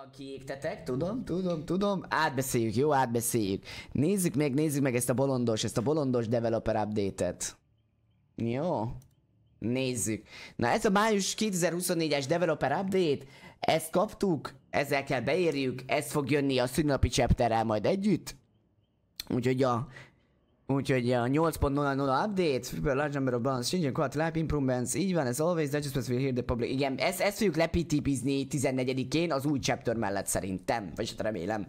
sokan kiégtetek, tudom, tudom, tudom. Átbeszéljük, jó, átbeszéljük. Nézzük meg, nézzük meg ezt a bolondos, ezt a bolondos developer update-et. Jó. Nézzük. Na ez a május 2024-es developer update, ezt kaptuk, ezzel kell beérjük, ez fog jönni a szünnapi chapterrel majd együtt. Úgyhogy a Úgyhogy a 8.00 update, super large number of balance changing, quality life improvements, így van, ez always, the adjustments will hear the public. Igen, ezt, ezt fogjuk lepitipizni 14-én az új chapter mellett szerintem, vagy hát remélem.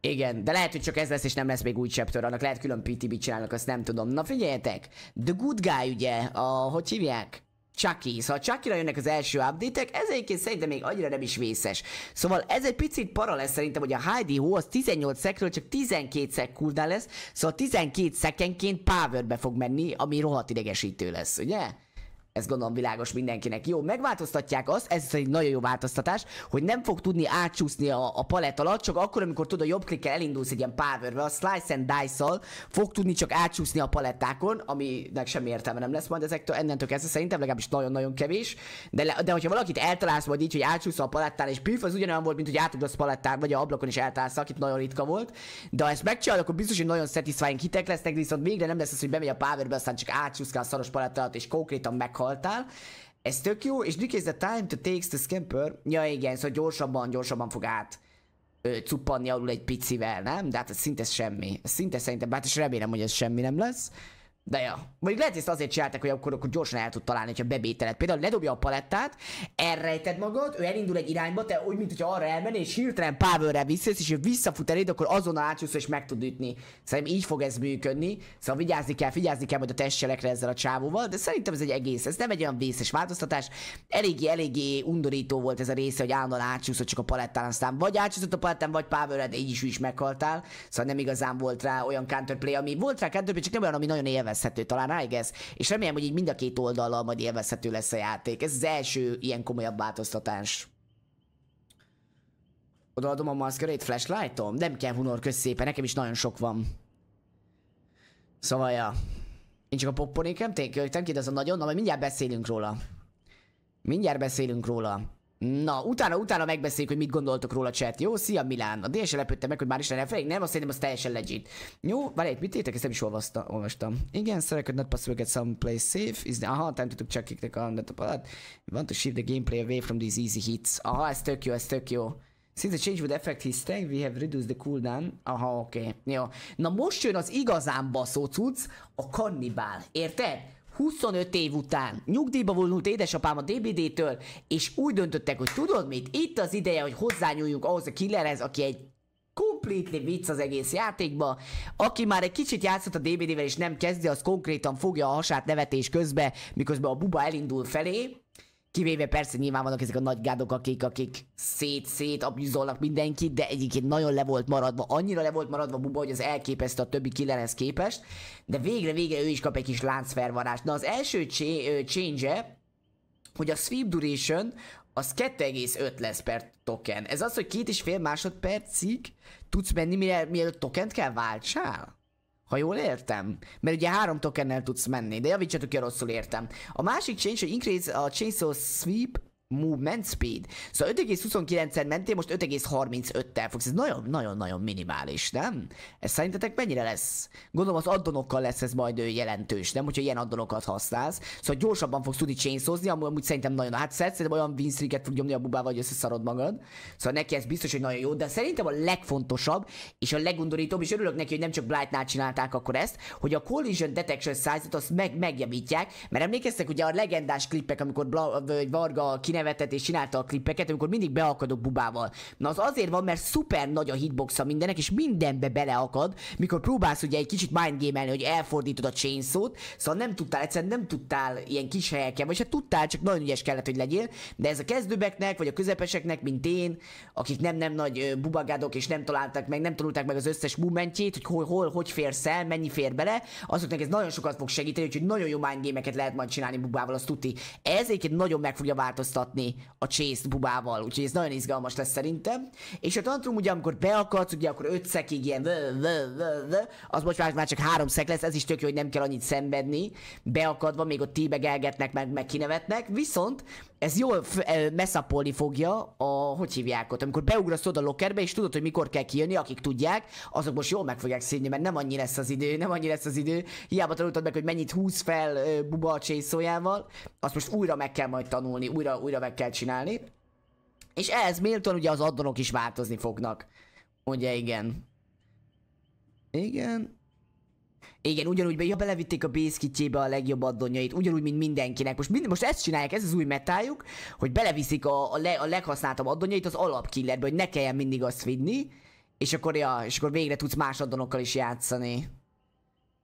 Igen, de lehet, hogy csak ez lesz, és nem lesz még új chapter, annak lehet külön PTB csinálnak, azt nem tudom. Na figyeljetek, The Good Guy ugye, a, hogy hívják? Chucky, szóval a Chucky-ra jönnek az első update-ek, ez egyébként szerintem még annyira nem is vészes. Szóval ez egy picit para lesz szerintem, hogy a Heidi Ho az 18 szekről csak 12 szek cooldown lesz, szóval 12 szekenként powerbe fog menni, ami rohadt idegesítő lesz, ugye? Ez gondolom világos mindenkinek. Jó, megváltoztatják azt, ez egy nagyon jó változtatás, hogy nem fog tudni átsúszni a, a palett alatt, csak akkor, amikor tudod, a jobb klikkel elindulsz egy ilyen power a slice and dice-szal fog tudni csak átsúszni a palettákon, aminek semmi értelme nem lesz majd ezektől, ennentől kezdve szerintem legalábbis nagyon-nagyon kevés. De, le, de hogyha valakit eltalálsz majd így, hogy átsúsz a palettán, és pif, az ugyanolyan volt, mint hogy átugrasz palettán, vagy a ablakon is eltalálsz, akit nagyon ritka volt. De ha ezt megcsinálod, akkor biztos, hogy nagyon satisfying hitek lesznek, viszont végre nem lesz az, hogy bemegy a power aztán csak átsúszkál a szaros palettát, és konkrétan meghal utaltál. Ez tök jó, és is the time to take the scamper. Ja igen, szóval gyorsabban, gyorsabban fog át ö, cuppanni alul egy picivel, nem? De hát ez szinte semmi. Ez szinte szerintem, hát és remélem, hogy ez semmi nem lesz. De ja. Vagy lehet, hogy ezt azért csinálták, hogy akkor, akkor gyorsan el tud találni, hogyha bebételed. Például ledobja a palettát, elrejted magad, ő elindul egy irányba, te úgy, mint arra elmenné, és hirtelen Pavelre visszasz, és ő visszafut eléd, akkor azonnal átjössz, és meg tud ütni. Szerintem így fog ez működni. Szóval vigyázni kell, figyelni kell majd a testselekre ezzel a csávóval, de szerintem ez egy egész, ez nem egy olyan vészes változtatás. Eléggé, eléggé undorító volt ez a része, hogy állandóan átsúszott csak a palettán, aztán vagy átsúszott a palettán, vagy Pavelre, de így is, is meghaltál. Szóval nem igazán volt rá olyan counterplay, ami volt rá counterplay, csak nem olyan, ami nagyon élvez élvezhető, talán ráig ez. És remélem, hogy így mind a két oldallal majd élvezhető lesz a játék. Ez az első ilyen komolyabb változtatás. Odaadom a maszkörét flashlightom? Nem kell hunor, kösz szépen, nekem is nagyon sok van. Szóval, ja. Én csak a popponékem tényleg ki, de a nagyon, na majd mindjárt beszélünk róla. Mindjárt beszélünk róla. Na, utána, utána megbeszéljük, hogy mit gondoltok róla chat. Jó, szia Milán. A DSL lepődtem meg, hogy már is lenne felé. Nem, azt szerintem az teljesen legit. Jó, várj, mit értek? Ezt nem is olvasta, olvastam. Igen, sorry, could not possible get some place safe. Is the, aha, time to took check kick the calm that the Want to shift the gameplay away from these easy hits. Aha, ez tök jó, ez tök jó. Since the change would affect his strength, we have reduced the cooldown. Aha, oké. Okay. Jó. Na most jön az igazán baszó cucc, a kannibál. Érted? 25 év után nyugdíjba vonult édesapám a DBD-től, és úgy döntöttek, hogy tudod mit, itt az ideje, hogy hozzányúljunk ahhoz a killerhez, aki egy completely vicc az egész játékba. Aki már egy kicsit játszott a DBD-vel és nem kezdi, az konkrétan fogja a hasát nevetés közbe, miközben a buba elindul felé. Kivéve persze vannak ezek a nagy gádok, akik, akik szét-szét abjúzolnak mindenkit, de egyébként nagyon le volt maradva, annyira le volt maradva Buba, hogy az elképesztő a többi killerhez képest, de végre-végre ő is kap egy kis láncfervarást. Na az első change hogy a sweep duration az 2,5 lesz per token. Ez az, hogy két és fél másodpercig tudsz menni, mielőtt tokent kell váltsál? Ha jól értem? Mert ugye három tokennel tudsz menni, de javítsatok ki, rosszul értem. A másik change, hogy increase a chainsaw sweep movement speed. Szóval 5,29-en mentél, most 5,35-tel fogsz. Ez nagyon-nagyon-nagyon minimális, nem? Ez szerintetek mennyire lesz? Gondolom az addonokkal lesz ez majd jelentős, nem? Hogyha ilyen addonokat használsz. Szóval gyorsabban fogsz tudni chainsawzni, amúgy, szerintem nagyon, hát szerintem olyan winstreaket fog nyomni a bubával, hogy összeszarod magad. Szóval neki ez biztos, hogy nagyon jó, de szerintem a legfontosabb és a legundorítóbb, és örülök neki, hogy nem csak Blightnál csinálták akkor ezt, hogy a collision detection size-ot azt meg, megjavítják, mert emlékeztek ugye a legendás klippek, amikor Bla- Varga 9 nevetett és csinálta a klippeket, amikor mindig beakadok bubával. Na az azért van, mert szuper nagy a hitboxa mindenek, és mindenbe beleakad, mikor próbálsz ugye egy kicsit mindgame hogy elfordítod a chainsaw szóval nem tudtál, egyszerűen nem tudtál ilyen kis helyeken, vagy hát tudtál, csak nagyon ügyes kellett, hogy legyél, de ez a kezdőbeknek, vagy a közepeseknek, mint én, akik nem nem nagy bubagádok, és nem találtak meg, nem tanulták meg az összes momentjét, hogy hol, hol, hogy férsz el, mennyi fér bele, azoknak ez nagyon sokat fog segíteni, úgyhogy nagyon jó mindgémeket lehet majd csinálni bubával, azt tuti. Ez egyébként nagyon meg fogja változtatni hallgatni a csészt bubával, úgyhogy ez nagyon izgalmas lesz szerintem. És a tantrum ugye, amikor beakadsz, ugye akkor öt szekig ilyen vö, vö, vö, vö, az most már, már csak három szek lesz, ez is tök jó, hogy nem kell annyit szenvedni, beakadva, még ott tíbegelgetnek, meg, meg kinevetnek, viszont ez jól messzapolni fogja a, hogy hívják ott, amikor beugrasz oda a lokerbe, és tudod, hogy mikor kell kijönni, akik tudják, azok most jól meg fogják színni, mert nem annyi lesz az idő, nem annyi lesz az idő. Hiába tanultad meg, hogy mennyit húz fel ö, buba a csészójával, azt most újra meg kell majd tanulni, újra, újra meg kell csinálni. És ehhez méltóan ugye az addonok is változni fognak. Ugye igen. Igen, igen, ugyanúgy be, ja, belevitték a bészkitjébe a legjobb addonjait, ugyanúgy, mint mindenkinek. Most, mind, most ezt csinálják, ez az új metájuk, hogy beleviszik a, a, le, a leghasználtabb addonjait az alapkillerbe, hogy ne kelljen mindig azt vinni, és akkor, ja, és akkor végre tudsz más addonokkal is játszani.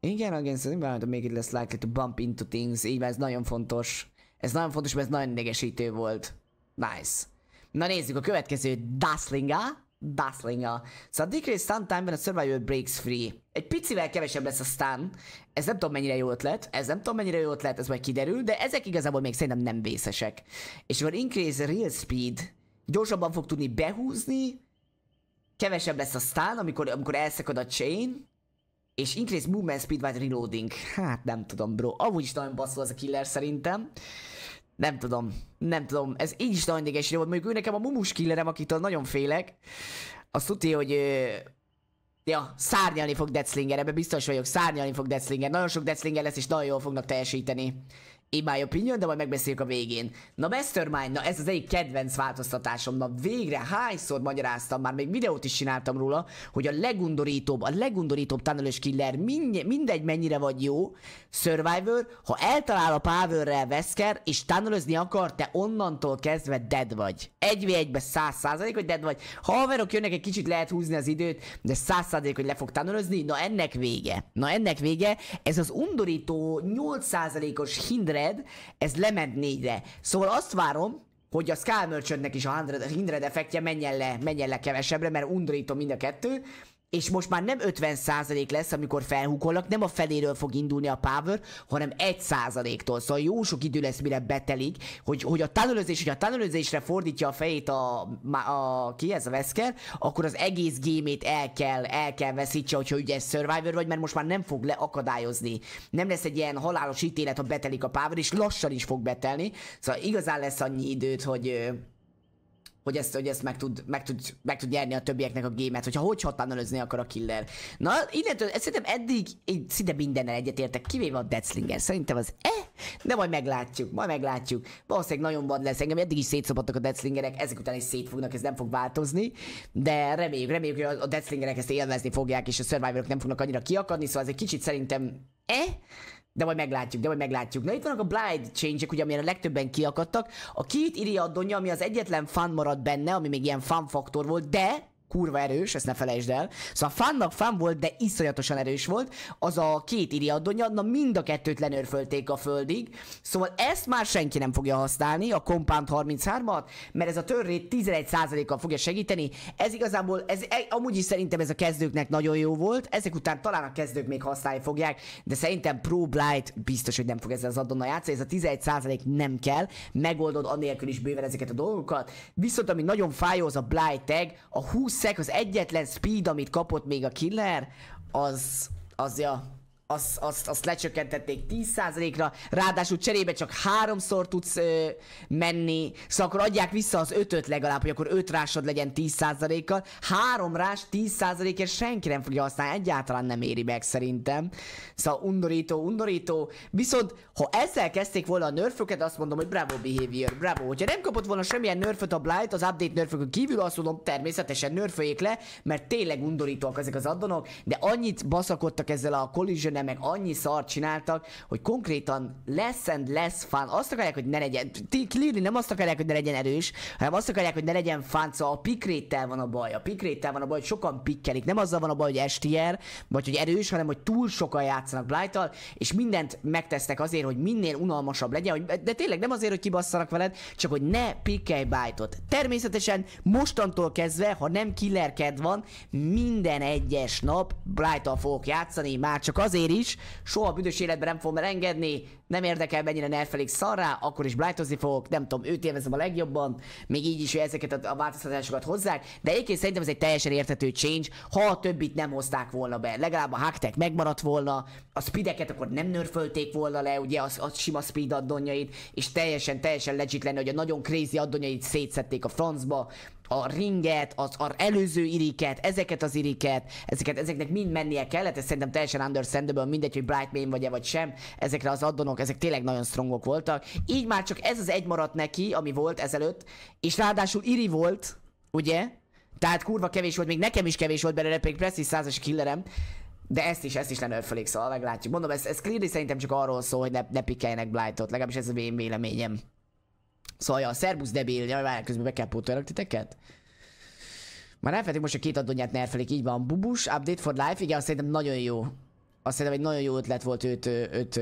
Igen, against the environment, még itt lesz likely to bump into things. Így ez nagyon fontos. Ez nagyon fontos, mert ez nagyon idegesítő volt. Nice. Na nézzük a következő Daslinga bustling Szóval a Decrease Stun Time-ben a Survivor Breaks Free. Egy picivel kevesebb lesz a stun, ez nem tudom mennyire jó ötlet, ez nem tudom mennyire jó ötlet, ez majd kiderül, de ezek igazából még szerintem nem vészesek. És van Increase Real Speed, gyorsabban fog tudni behúzni, kevesebb lesz a stun, amikor, amikor elszakad a chain, és increase movement speed while reloading. Hát nem tudom, bro. Amúgy is nagyon basszul az a killer szerintem. Nem tudom, nem tudom, ez így is nagyon idegesítő volt, mondjuk ő nekem a mumus killerem, akitől nagyon félek, azt tudja, hogy ö, Ja, szárnyalni fog Deathslinger, ebben biztos vagyok, szárnyalni fog Deathslinger. Nagyon sok Deathslinger lesz, és nagyon jól fognak teljesíteni in my opinion, de majd megbeszéljük a végén. Na Mastermind, na ez az egyik kedvenc változtatásom, na végre hányszor magyaráztam már, még videót is csináltam róla, hogy a legundorítóbb, a legundorítóbb tunnelös killer, mindegy, mindegy mennyire vagy jó, Survivor, ha eltalál a powerrel Veszker, és tunnelözni akar, te onnantól kezdve dead vagy. Egy v egybe száz százalék, hogy dead vagy. Ha haverok jönnek, egy kicsit lehet húzni az időt, de száz százalék, hogy le fog tunnelözni, na ennek vége. Na ennek vége, ez az undorító 8 os hindre 100, ez lement négyre. Szóval azt várom, hogy a Skull Merchantnek is a 100 effektje menjen le, menjen le kevesebbre, mert undorítom mind a kettő, és most már nem 50% lesz, amikor felhúkolnak, nem a feléről fog indulni a power, hanem 1%-tól. Szóval jó sok idő lesz, mire betelik, hogy, hogy a tanulőzés, hogy a tanulőzésre fordítja a fejét a, a, a ki ez a Veszker, akkor az egész gémét el kell, el kell veszítse, hogyha egy Survivor vagy, mert most már nem fog leakadályozni. Nem lesz egy ilyen halálos ítélet, ha betelik a power, és lassan is fog betelni. Szóval igazán lesz annyi időt, hogy hogy ezt, hogy ezt meg, tud, meg, tud, meg tud nyerni a többieknek a gémet, hogyha hogy hatánalözni akar a killer. Na, innentől szerintem eddig így szinte mindennel egyetértek, kivéve a Deathslinger. Szerintem az eh, de majd meglátjuk, majd meglátjuk. Valószínűleg nagyon vad lesz, engem eddig is szétszopattak a Deathslingerek, ezek után is szétfognak, ez nem fog változni, de reméljük, reméljük, hogy a Deathslingerek ezt élvezni fogják, és a survivorok nem fognak annyira kiakadni, szóval ez egy kicsit szerintem eh, de majd meglátjuk, de majd meglátjuk. Na itt vannak a blind change-ek, ugye, amire a legtöbben kiakadtak. A két iriadonja, ami az egyetlen fan maradt benne, ami még ilyen fan faktor volt, de kurva erős, ezt ne felejtsd el. Szóval fánnak fán volt, de iszonyatosan erős volt. Az a két iriadonya, na mind a kettőt lenőrfölték a földig. Szóval ezt már senki nem fogja használni, a Compound 33-at, mert ez a törrét 11%-kal fogja segíteni. Ez igazából, ez, e, amúgy is szerintem ez a kezdőknek nagyon jó volt. Ezek után talán a kezdők még használni fogják, de szerintem Pro Blight biztos, hogy nem fog ezzel az addonnal játszani. Ez a 11% nem kell, megoldod anélkül is bőven ezeket a dolgokat. Viszont ami nagyon fájó, az a Blight tag, a 20 20 szek, az egyetlen speed, amit kapott még a killer, az, az ja, azt, azt, azt lecsökkentették 10%-ra, ráadásul cserébe csak háromszor tudsz ö, menni, szóval akkor adják vissza az ötöt legalább, hogy akkor öt rásod legyen 10%-kal. Három rás 10%-ért senki nem fogja használni, egyáltalán nem éri meg szerintem. Szóval undorító, undorító. Viszont ha ezzel kezdték volna a nörföket, azt mondom, hogy bravo behavior, bravo. Hogyha nem kapott volna semmilyen nörföt a Blight az update nörfökön kívül, azt mondom, természetesen nerföljék le, mert tényleg undorítóak ezek az addonok, de annyit baszakodtak ezzel a collision de meg annyi szart csináltak, hogy konkrétan lesz and lesz fán. Azt akarják, hogy ne legyen, clearly nem azt akarják, hogy ne legyen erős, hanem azt akarják, hogy ne legyen fán, szóval a pikréttel van a baj. A pikréttel van a baj, hogy sokan pikkelik. Nem azzal van a baj, hogy STR, vagy hogy erős, hanem hogy túl sokan játszanak blight és mindent megtesznek azért, hogy minél unalmasabb legyen, hogy, de tényleg nem azért, hogy kibasszanak veled, csak hogy ne pikkelj blightot. Természetesen mostantól kezdve, ha nem killerked van, minden egyes nap blight fogok játszani, már csak azért, ér is, soha büdös életben nem fogom elengedni, nem érdekel mennyire ne elfelék szarrá, akkor is blájtozni fogok, nem tudom, őt élvezem a legjobban, még így is, hogy ezeket a változtatásokat hozzák, de egyébként szerintem ez egy teljesen értető change, ha a többit nem hozták volna be, legalább a hacktek megmaradt volna, a speedeket akkor nem nörfölték volna le, ugye, az, az sima speed addonjait, és teljesen, teljesen legit lenne, hogy a nagyon crazy addonjait szétszették a francba, a ringet, az, az előző iriket, ezeket az iriket, ezeket, ezeknek mind mennie kellett, ez szerintem teljesen understandable, mindegy, hogy Bright Main vagy-e vagy sem, ezekre az addonok, ezek tényleg nagyon strongok voltak. Így már csak ez az egy maradt neki, ami volt ezelőtt, és ráadásul iri volt, ugye? Tehát kurva kevés volt, még nekem is kevés volt belőle, pedig Prestige 100 killerem, de ezt is, ezt is lenörfölik, szóval meglátjuk. Mondom, ez, ez clearly szerintem csak arról szól, hogy ne, ne pikeljenek Blightot, legalábbis ez a én véleményem. Szóval, ja, szerbusz debil, ja, már közben be kell pótolnak titeket. Már elfelejtik most a két addonyát nerfelik, így van. Bubus, update for life, igen, azt szerintem nagyon jó. Azt szerintem egy nagyon jó ötlet volt őt, őt,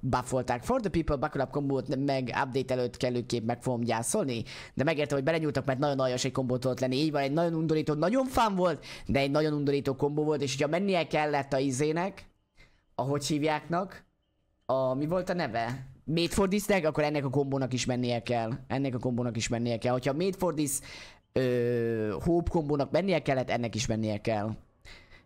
buffolták. For the people buckle up kombót meg update előtt kellőképp meg fogom gyászolni, de megértem, hogy belenyúltak, mert nagyon aljas egy kombót volt lenni. Így van, egy nagyon undorító, nagyon fán volt, de egy nagyon undorító kombó volt, és ugye mennie kellett a izének, ahogy hívjáknak, a, mi volt a neve? Made for this-nek, akkor ennek a kombónak is mennie kell. Ennek a kombónak is mennie kell. Hogyha Made for this ö, Hope kombónak mennie kellett, ennek is mennie kell.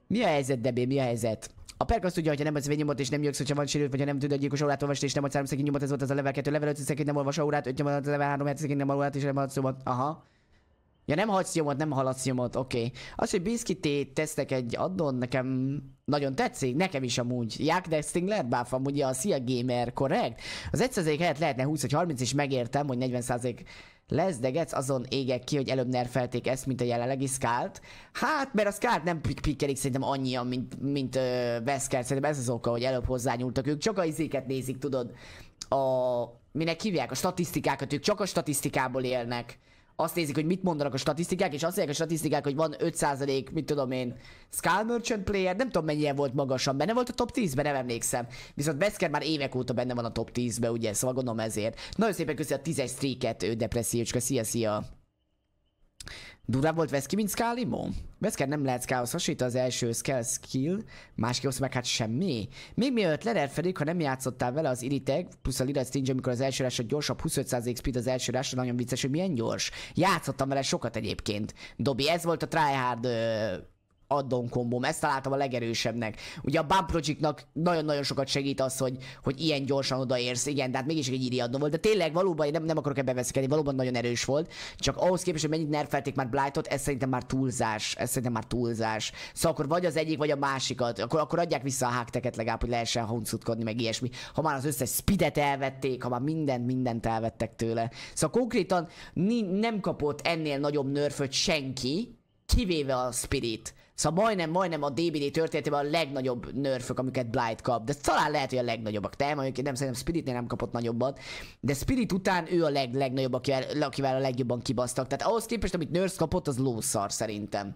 Mi a helyzet, Debé? Mi a helyzet? A perk azt tudja, hogyha nem adsz nyomot és nem nyögsz, hogyha van sérült, vagy ha nem tud a gyilkos órát olvasni, és nem adsz 3 nyomot, ez volt az a level 2, level 5 szekény nem olvas órát, 5 nyomot, level 3 7 szekény nem órát, és nem adsz szóval. Aha. Ja nem hagysz nyomot, nem haladsz nyomot, oké. Okay. Az, hogy biszkitét tesztek egy addon, nekem nagyon tetszik, nekem is amúgy. Ják Dexting lehet báf, amúgy a Sia Gamer, korrekt? Az 1% helyett lehetne 20 vagy 30, és megértem, hogy 40% lesz, de Getsz azon égek ki, hogy előbb nerfelték ezt, mint a jelenlegi skált. Hát, mert a skált nem pikkelik szerintem annyian, mint, mint ö, Veszker. Szerintem ez az oka, hogy előbb hozzányúltak ők. Csak a izéket nézik, tudod. A, minek hívják? A statisztikákat, ők csak a statisztikából élnek azt nézik, hogy mit mondanak a statisztikák, és azt mondják a statisztikák, hogy van 5% mit tudom én, Skull Merchant player, nem tudom mennyien volt magasan, benne volt a top 10-ben, nem emlékszem. Viszont Beszker már évek óta benne van a top 10-ben, ugye, szóval gondolom ezért. Nagyon szépen köszi a 10-es streaket, ő depressziócska, szia, szia! Durább volt Veszki, mint Scalimó? Veszker nem lehet Skához hasonlít, az első Skell skill, máskéhoz meg hát semmi. Még mielőtt lenerfelik, ha nem játszottál vele az Iriteg, plusz a Lira Stinge, amikor az első rásra gyorsabb, 25% speed az első rásra, nagyon vicces, hogy milyen gyors. Játszottam vele sokat egyébként. Dobi, ez volt a tryhard addon kombom. Ezt találtam a legerősebbnek. Ugye a Bump Projectnak nagyon-nagyon sokat segít az, hogy, hogy ilyen gyorsan odaérsz. Igen, tehát mégis egy iri addon volt. De tényleg valóban, én nem, nem akarok ebbe veszekedni, valóban nagyon erős volt. Csak ahhoz képest, hogy mennyit nerfelték már Blightot, ez szerintem már túlzás. Ez szerintem már túlzás. Szóval akkor vagy az egyik, vagy a másikat. Akkor, akkor adják vissza a hákteket legalább, hogy lehessen huncutkodni, meg ilyesmi. Ha már az összes speedet elvették, ha már mindent, mindent elvettek tőle. Szóval konkrétan nem kapott ennél nagyobb nerföt senki, kivéve a Spirit. Szóval majdnem, majdnem a DBD történetében a legnagyobb nörfök, amiket Blight kap. De talán lehet, hogy a legnagyobbak. Te, mondjuk nem szerintem Spiritnél nem kapott nagyobbat. De Spirit után ő a leg, legnagyobb, akivel, akivel a legjobban kibasztak. Tehát ahhoz képest, amit nörf kapott, az lószar szerintem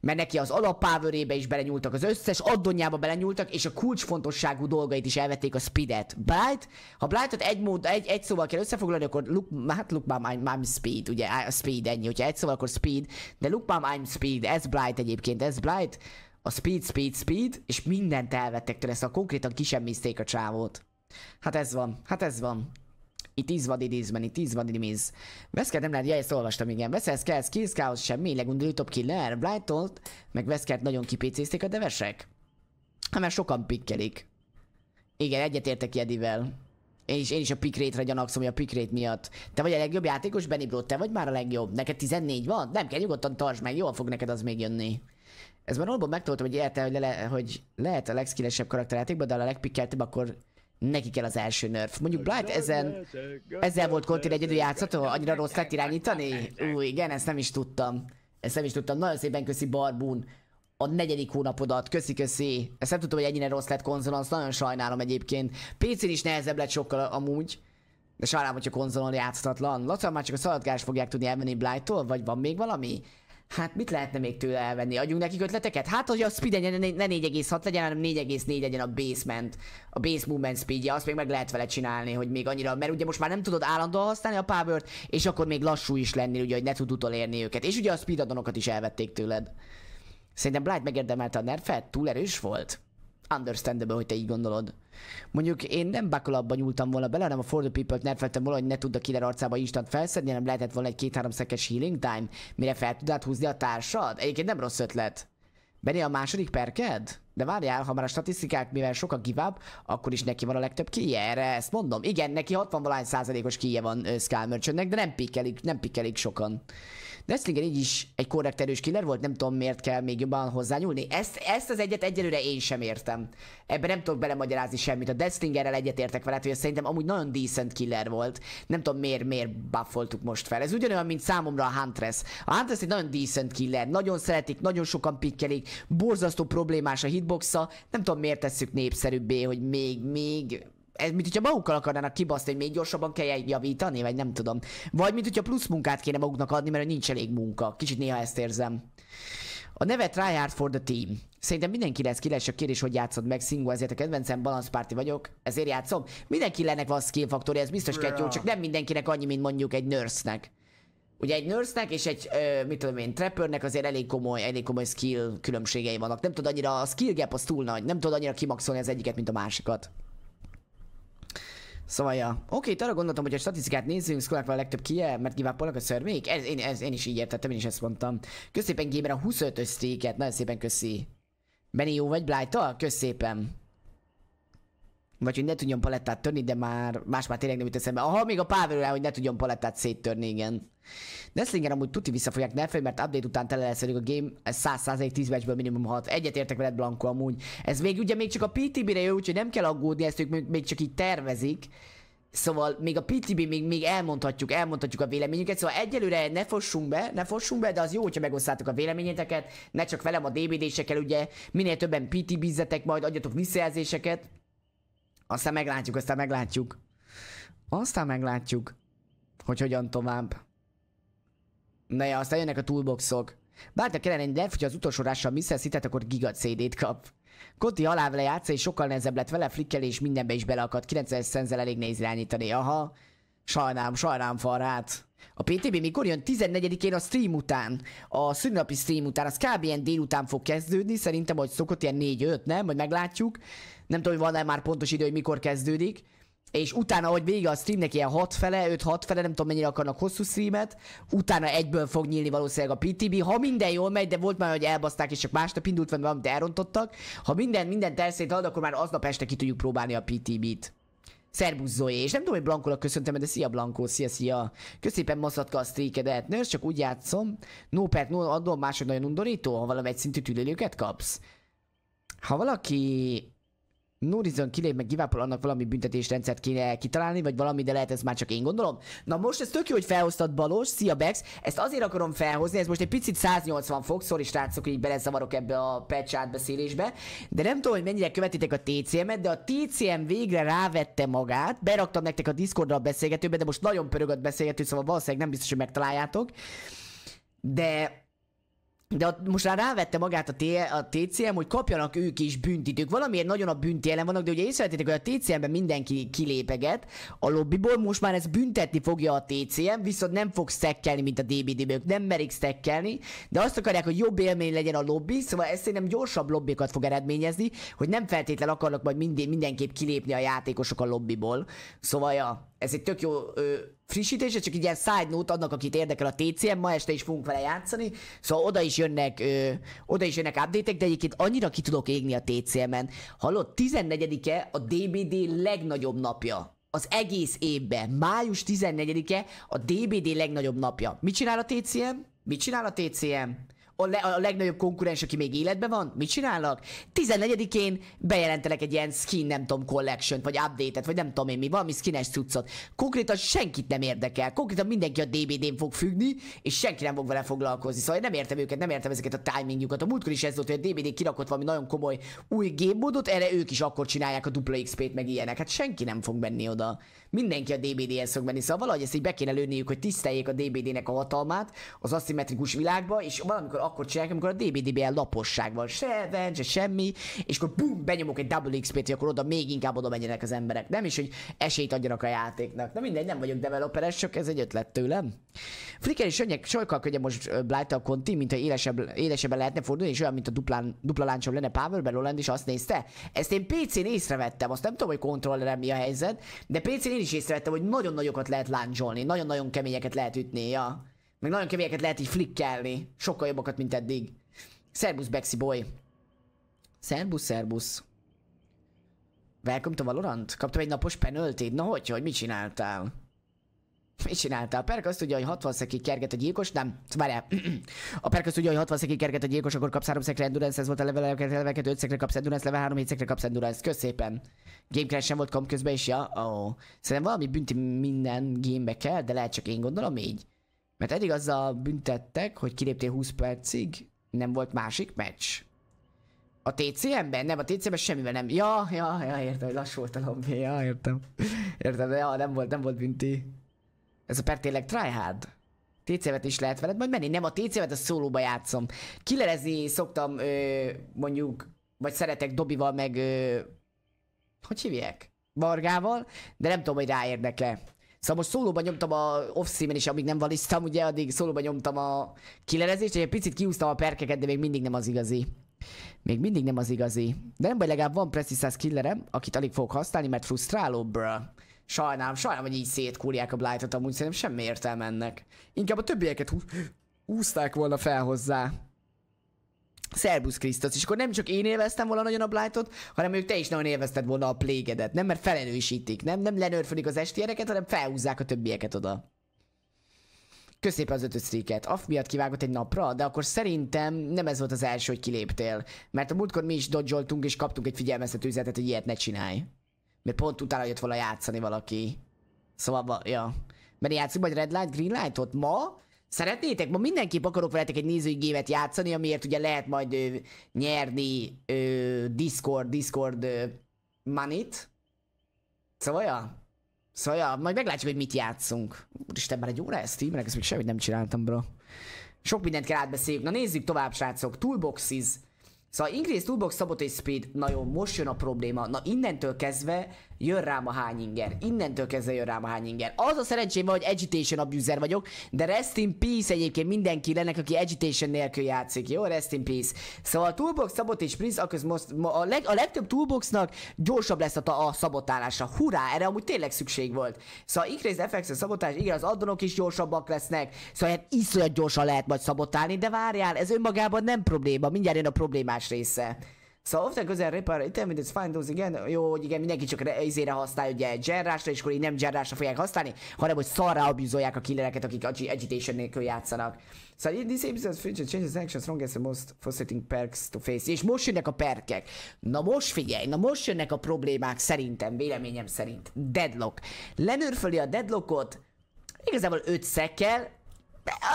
mert neki az alappávörébe is belenyúltak, az összes addonjába belenyúltak, és a kulcsfontosságú dolgait is elvették a speedet. Blight, ha Blightot egy, mód, egy, egy szóval kell összefoglalni, akkor look, hát look mom, I'm, I'm speed, ugye, a speed ennyi, hogyha egy szóval, akkor speed, de look mom, I'm speed, ez Blight egyébként, ez Blight, a speed, speed, speed, és mindent elvettek tőle, szóval konkrétan ki a csávót. Hát ez van, hát ez van. Itt izvadi dízben, itt it is. Veszkert nem lehet, ja, ezt olvastam, igen. Veszkert, kell, skills, chaos, semmi, legundulő top killer, Blightolt, meg Veszkert nagyon kipécézték a devesek. Hát mert sokan pikkelik. Igen, egyetértek Jedivel. Én is, én is a pikrétre gyanakszom, hogy a pikrét miatt. Te vagy a legjobb játékos, Benny Bro, te vagy már a legjobb. Neked 14 van? Nem kell, nyugodtan tartsd meg, jól fog neked az még jönni. Ez már olyan megtoltam, hogy érte, hogy, le, hogy lehet a karakter karakterjátékban, de a legpikkeltebb, akkor Neki kell az első nerf. Mondjuk Blight ezen, ezzel volt Kontin egyedül játszható? Annyira rossz lett irányítani? Ú, igen, ezt nem is tudtam. Ezt nem is tudtam. Nagyon szépen köszi Barbun a negyedik hónapodat. Köszi, köszi. Ezt nem tudom, hogy ennyire rossz lett konzolon, azt nagyon sajnálom egyébként. PC-n is nehezebb lett sokkal amúgy. De sajnálom, hogyha konzolon játszhatatlan. Lacan már csak a szaladgás fogják tudni elmenni Blight-tól, vagy van még valami? Hát mit lehetne még tőle elvenni? Adjunk nekik ötleteket? Hát, hogy a speed ne, 4,6 legyen, hanem 4,4 legyen a basement, a base movement -ja. azt még meg lehet vele csinálni, hogy még annyira, mert ugye most már nem tudod állandóan használni a power és akkor még lassú is lenni, ugye, hogy ne tud utolérni őket. És ugye a speed is elvették tőled. Szerintem Blight megérdemelte a nerfet, túl erős volt understandable, hogy te így gondolod. Mondjuk én nem buckle nyúltam volna bele, hanem a For the People-t nerfeltem volna, hogy ne tudd a killer arcába instant felszedni, hanem lehetett volna egy két-három szekes healing time, mire fel tudnád húzni a társad. Egyébként nem rossz ötlet. Benni a második perked? De várjál, ha már a statisztikák, mivel sok a give akkor is neki van a legtöbb kije, erre ezt mondom. Igen, neki 60 valány százalékos kije van uh, Skull de nem pikelik, nem pikelik sokan. Nestlinger így is egy korrekt erős killer volt, nem tudom miért kell még jobban hozzányúlni. Ezt, ezt az egyet egyelőre én sem értem. Ebben nem tudok belemagyarázni semmit. A Deathslingerrel egyetértek vele, hogy szerintem amúgy nagyon decent killer volt. Nem tudom miért, miért buffoltuk most fel. Ez ugyanolyan, mint számomra a Huntress. A Huntress egy nagyon decent killer. Nagyon szeretik, nagyon sokan pikkelik, borzasztó problémás a hitboxa. Nem tudom miért tesszük népszerűbbé, hogy még, még ez mint hogyha magukkal akarnának kibaszni, hogy még gyorsabban kell javítani, vagy nem tudom. Vagy mint hogyha plusz munkát kéne maguknak adni, mert nincs elég munka. Kicsit néha ezt érzem. A neve Try Hard for the Team. Szerintem mindenki lesz király, a kérdés, hogy játszod meg Singo, ezért a kedvencem balanszpárti vagyok, ezért játszom. Mindenki lennek van skill faktorja, ez biztos kell csak nem mindenkinek annyi, mint mondjuk egy nurse-nek. Ugye egy nurse-nek és egy, ö, mit tudom én, trappernek azért elég komoly, elég komoly skill különbségei vannak. Nem tudod annyira, a skill gap az túl nagy, nem tudod annyira kimaxolni az egyiket, mint a másikat. Szóval, ja. Oké, arra gondoltam, hogy a statisztikát nézzünk, Skolák a legtöbb kie, mert nyilván polak a szörmék. Ez, én, ez, én is így értettem, én is ezt mondtam. Köszépen Gamer a 25-ös streaket, nagyon szépen köszi. Benny jó vagy, Blájta? Köszépen vagy hogy ne tudjon palettát törni, de már más már tényleg nem jut eszembe. Aha, még a Pavel rá, hogy ne tudjon palettát széttörni, igen. Nesslinger amúgy tuti vissza fogják fel, mert update után tele lesz a game, ez 100% 10 meccsből minimum 6. Egyetértek veled Blanco amúgy. Ez még ugye még csak a PTB-re jó, úgyhogy nem kell aggódni, ezt ők még csak így tervezik. Szóval még a PTB még, még elmondhatjuk, elmondhatjuk a véleményünket, szóval egyelőre ne fossunk be, ne fossunk be, de az jó, hogyha megosztátok a véleményeteket, ne csak velem a DBD-sekkel, ugye minél többen PTB-zetek, majd adjatok visszajelzéseket, aztán meglátjuk, aztán meglátjuk. Aztán meglátjuk, hogy hogyan tovább. Na ja, aztán jönnek a toolboxok. Bárta kellene egy nerf, hogy az utolsó rásra Mrs. akkor giga CD-t kap. Koti vele játsza, és sokkal nehezebb lett vele, és mindenbe is beleakadt. 90 szenzel elég néz irányítani. Aha, sajnálom, sajnálom farát. A PTB mikor jön? 14-én a stream után, a szünnapi stream után, az kb. ilyen délután fog kezdődni, szerintem, hogy szokott ilyen 4-5, nem? Majd meglátjuk. Nem tudom, hogy van-e már pontos idő, hogy mikor kezdődik. És utána, ahogy vége a streamnek ilyen 6 fele, 5-6 fele, nem tudom mennyire akarnak hosszú streamet, utána egyből fog nyílni valószínűleg a PTB, ha minden jól megy, de volt már, hogy elbaszták és csak másnap indult, vagy valamit elrontottak. Ha minden, minden terszét ad, akkor már aznap este ki tudjuk próbálni a PTB-t. Szerbusz Zoe, és nem tudom, hogy Blankóra köszöntem, de szia Blankó, szia, szia. Köszépen maszatka a streakedet, nős, csak úgy játszom. No pet, no, adom másod nagyon undorító, ha valami egy szintű tüdőlőket kapsz. Ha valaki Nurizon kilép, meg kivápol, annak valami büntetésrendszert kéne kitalálni, vagy valami, de lehet ez már csak én gondolom. Na most ez tök jó, hogy felhoztad Balos, szia Bex, ezt azért akarom felhozni, ez most egy picit 180 fok, szor is látszok, hogy így belezavarok ebbe a patch átbeszélésbe, de nem tudom, hogy mennyire követitek a TCM-et, de a TCM végre rávette magát, beraktam nektek a Discordra a beszélgetőbe, de most nagyon pörög a beszélgető, szóval valószínűleg nem biztos, hogy megtaláljátok. De de ott most már rávette magát a, T- a TCM, hogy kapjanak ők is büntítők. Valamiért nagyon a bünti ellen vannak, de ugye észrevettétek, hogy a TCM-ben mindenki kilépeget a lobbiból, most már ez büntetni fogja a TCM, viszont nem fog szekkelni, mint a DBD-ben, ők nem merik szekkelni, de azt akarják, hogy jobb élmény legyen a lobby, szóval ez szerintem gyorsabb lobbikat fog eredményezni, hogy nem feltétlen akarnak majd minden, mindenképp kilépni a játékosok a lobbiból. Szóval ja, ez egy tök jó ö, frissítés, ez csak egy ilyen side note annak, akit érdekel a TCM, ma este is fogunk vele játszani, szóval oda is jönnek, ö, oda is jönnek update de egyébként annyira ki tudok égni a TCM-en. Hallott, 14-e a DBD legnagyobb napja az egész évben, május 14-e a DBD legnagyobb napja. Mit csinál a TCM? Mit csinál a TCM? a, le, a legnagyobb konkurens, aki még életben van, mit csinálnak? 14-én bejelentelek egy ilyen skin, nem tudom, collection vagy update-et, vagy nem tudom én mi, valami skines cuccot. Konkrétan senkit nem érdekel, konkrétan mindenki a DBD-n fog függni, és senki nem fog vele foglalkozni. Szóval én nem értem őket, nem értem ezeket a timingjukat. A múltkor is ez volt, hogy a DBD kirakott valami nagyon komoly új gémmódot, erre ők is akkor csinálják a dupla XP-t, meg ilyenek. Hát senki nem fog menni oda. Mindenki a DBD-hez fog menni, szóval valahogy ezt így be kéne lőniük, hogy tiszteljék a DBD-nek a hatalmát az aszimmetrikus világba, és valamikor akkor csinálják, amikor a DBDBL laposság van, se event, se semmi, és akkor bum, benyomok egy double XP-t, akkor oda még inkább oda menjenek az emberek. Nem is, hogy esélyt adjanak a játéknak. Na mindegy, nem vagyok developeres, csak ez egy ötlet tőlem. Flicker és önnyek, sokkal könnyebb most Blight a konti, mint ha élesebb, élesebben lehetne fordulni, és olyan, mint a duplán, dupla láncsom lenne Powerbell, Roland is azt nézte. Ezt én PC-n észrevettem, azt nem tudom, hogy kontrollerem mi a helyzet, de PC-n én is észrevettem, hogy nagyon nagyokat lehet láncsolni, nagyon-nagyon keményeket lehet ütni, ja. Meg nagyon kevélyeket lehet így flikkelni. Sokkal jobbakat, mint eddig. Szerbusz, Bexi boy. Szerbusz, szerbusz. Welcome to Valorant? Kaptam egy napos penöltét. Na hogy, hogy mit csináltál? Mit csináltál? A perk azt tudja, hogy 60 szekig kerget a gyilkos, nem, várjál. a perk azt tudja, hogy 60 szekig kerget a gyilkos, akkor kapsz 3 szekre endurance, ez volt a level, level 2, 5 szekre kapsz endurance, level 3, 7 szekre kapsz endurance. Kösz szépen. Gamecrash sem volt kom közben is, ja? Ó. Oh. Szerintem valami bünti minden gamebe kell, de lehet csak én gondolom így. Mert eddig azzal büntettek, hogy kiléptél 20 percig, nem volt másik meccs. A TCM-ben? Nem, a TCM-ben semmivel nem. Ja, ja, ja, értem, hogy lassú volt a lobby. Ja, értem. Értem, de ja, nem volt, nem volt bünti. Ez a per tényleg tryhard. TCM-et is lehet veled majd menni. Nem, a TCM-et a szólóba játszom. Killerezni szoktam ö, mondjuk, vagy szeretek Dobival meg ö, hogy hívják? Vargával, de nem tudom, hogy ráérnek-e. Szóval most szólóban nyomtam a off is, amíg nem valisztam, ugye addig szólóban nyomtam a kilerezést, és egy picit kiúztam a perkeket, de még mindig nem az igazi. Még mindig nem az igazi. De nem baj, legalább van Precisász killerem, akit alig fogok használni, mert frusztráló, bruh. Sajnálom, sajnálom, hogy így szétkúrják a blightot, amúgy szerintem semmi értelme ennek. Inkább a többieket húzták volna fel hozzá. Szerbusz Krisztus, és akkor nem csak én élveztem volna nagyon a Blightot, hanem ők te is nagyon élvezted volna a plégedet, nem? Mert felelősítik, nem? Nem lenörfölik az estéreket, hanem felhúzzák a többieket oda. Köszépen az ötös streaket. Aff miatt kivágott egy napra, de akkor szerintem nem ez volt az első, hogy kiléptél. Mert a múltkor mi is dodzsoltunk és kaptunk egy figyelmeztető üzenetet, hogy ilyet ne csinálj. Mert pont utána jött volna játszani valaki. Szóval, ja. Mert játszunk majd Red Light, Green Lightot ma? Szeretnétek? Ma mindenképp akarok veletek egy gévet játszani, amiért ugye lehet majd ö, nyerni ö, Discord, Discord ö, manit. Szóval ja. Szóval ja, majd meglátjuk, hogy mit játszunk. Úristen, már egy óra ez streamre, ezt még semmit nem csináltam, bro. Sok mindent kell átbeszéljük. Na nézzük tovább, srácok. Toolboxes. Szóval Increase Toolbox Sabotage Speed, na jó, most jön a probléma. Na innentől kezdve jön rám a hány inger. Innentől kezdve jön rám a hány inger. Az a szerencsém van, hogy agitation abuser vagyok, de rest in peace egyébként mindenki lennek, aki agitation nélkül játszik. Jó, rest in peace. Szóval a toolbox, szabot és prince, akkor most a, leg, a legtöbb toolboxnak gyorsabb lesz a, a szabotálása. Hurrá, erre amúgy tényleg szükség volt. Szóval Increase effects a szabotás, igen, az addonok is gyorsabbak lesznek. Szóval hát iszonyat gyorsan lehet majd szabotálni, de várjál, ez önmagában nem probléma, mindjárt jön a problémás része. Szóval often közel item, itt it's fine those, igen, jó, hogy igen, mindenki csak re- izére használja ugye Gerrásra, és akkor így nem Gerrásra fogják használni, hanem hogy szarra abizolják a killereket, akik agitation nélkül játszanak. Szóval this episode future changes action strongest and most frustrating perks to face. És most jönnek a perkek. Na most figyelj, na most jönnek a problémák szerintem, véleményem szerint. Deadlock. Lenőrföli a deadlockot, igazából 5 szekkel,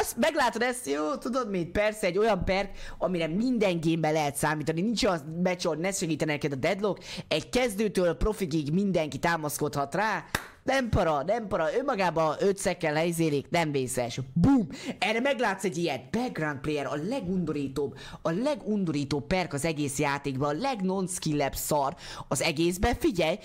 azt meglátod ezt, jó, tudod mit, persze egy olyan perk, amire minden gémben lehet számítani, nincs olyan becsor, ne segíten neked a deadlock, egy kezdőtől a profigig mindenki támaszkodhat rá, nem para, nem para, önmagában öt szekkel helyzélik, nem vészes. Bum! Erre meglátsz egy ilyet. Background player a legundorítóbb, a legundorítóbb perk az egész játékban, a legnon skillebb szar az egészben. Figyelj,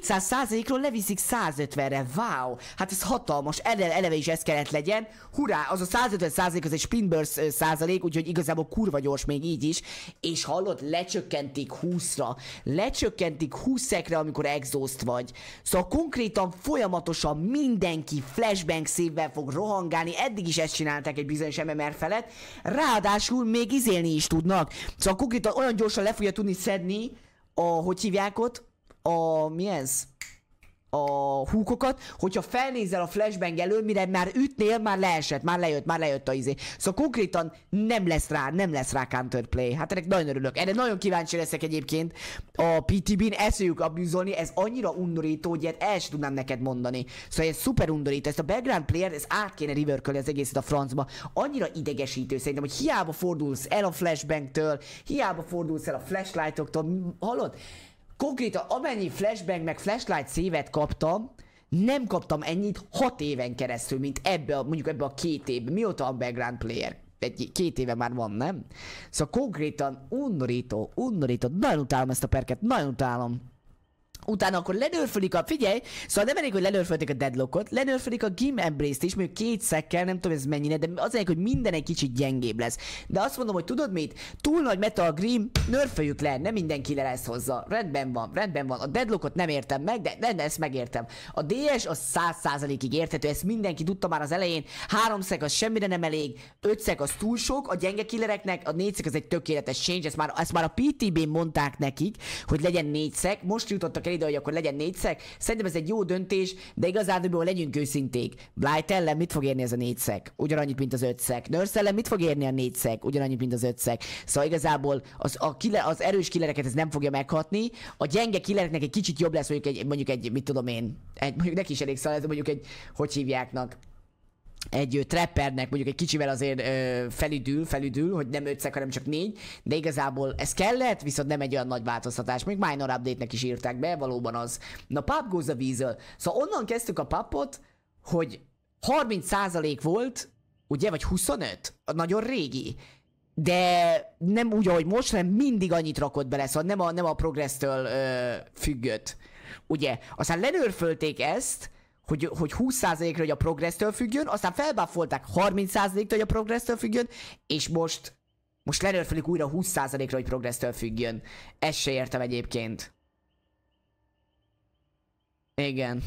200%-ról leviszik 150-re, wow! Hát ez hatalmas, ele, eleve is ez kellett legyen. Hurrá, az a 150% az egy sprintburst százalék, úgyhogy igazából kurva gyors még így is. És hallod, lecsökkentik 20-ra, lecsökkentik 20-ekre, amikor exhaust vagy. Szóval konkrétan folyamatosan mindenki flashbang szívvel fog rohangálni, eddig is ezt csinálták egy bizonyos MMR felett, ráadásul még izélni is tudnak. Szóval a olyan gyorsan le fogja tudni szedni, a, hogy hívják ott? A, mi ez? a húkokat, hogyha felnézel a flashbang elől, mire már ütnél, már leesett, már lejött, már lejött a izé. Szóval konkrétan nem lesz rá, nem lesz rá counterplay. Hát ennek nagyon örülök. Erre nagyon kíváncsi leszek egyébként a PTB-n, Eszéljük abuzolni, ez annyira undorító, hogy ilyet el sem tudnám neked mondani. Szóval ez szuper undorító, ezt a background player, ez át kéne reverkölni az egészet a francba. Annyira idegesítő szerintem, hogy hiába fordulsz el a flashbangtől, hiába fordulsz el a flashlightoktól, hallod? konkrétan amennyi flashbang meg flashlight szévet kaptam, nem kaptam ennyit hat éven keresztül, mint ebbe a, mondjuk ebbe a két évben. Mióta a background player? Egy, két éve már van, nem? Szóval konkrétan unorító, unorító. Nagyon utálom ezt a perket, nagyon utálom utána akkor lenőrfölik a, figyelj, szóval nem elég, hogy lenőrfölték a deadlockot, lenőrfölik a Gim Embrace-t is, mondjuk két szekkel, nem tudom ez mennyire, de az elég, hogy minden egy kicsit gyengébb lesz. De azt mondom, hogy tudod mit? Túl nagy a Grim, nőrföljük le, nem mindenki le lesz hozzá. Rendben van, rendben van. A deadlockot nem értem meg, de, de, ezt megértem. A DS az száz százalékig érthető, ezt mindenki tudta már az elején. Három szek az semmire nem elég, öt szek az túl sok, a gyenge killereknek, a négy szek az egy tökéletes change, ezt már, ezt már a PTB mondták nekik, hogy legyen négy szek, most jutottak el ide, hogy akkor legyen négy Szerintem ez egy jó döntés, de igazából legyünk őszinték. Blight ellen mit fog érni ez a négy Ugyanannyit, mint az öt szek. Nurse ellen mit fog érni a négy szek? Ugyanannyit, mint az öt szek. Szóval igazából az, a killer, az erős killereket ez nem fogja meghatni. A gyenge killereknek egy kicsit jobb lesz, mondjuk egy, mondjuk egy mit tudom én, egy, mondjuk neki is elég szal, ez mondjuk egy, hogy hívjáknak, egy trappernek mondjuk egy kicsivel azért ö, felüdül, felüdül, hogy nem ötszek, hanem csak négy. de igazából ez kellett, viszont nem egy olyan nagy változtatás, még minor update-nek is írták be, valóban az. Na, pub goes a weasel. Szóval onnan kezdtük a papot, hogy 30% volt, ugye, vagy 25, a nagyon régi, de nem úgy, ahogy most, hanem mindig annyit rakott bele, szóval nem a, nem a progress-től ö, függött, ugye. Aztán lenőrfölték ezt, hogy, hogy 20%-ra, hogy a progressztől függjön, aztán felbáfolták 30%-ra, hogy a progressztől függjön, és most most lenörfölik újra 20%-ra, hogy progressztől függjön. Ezt se értem egyébként. Igen.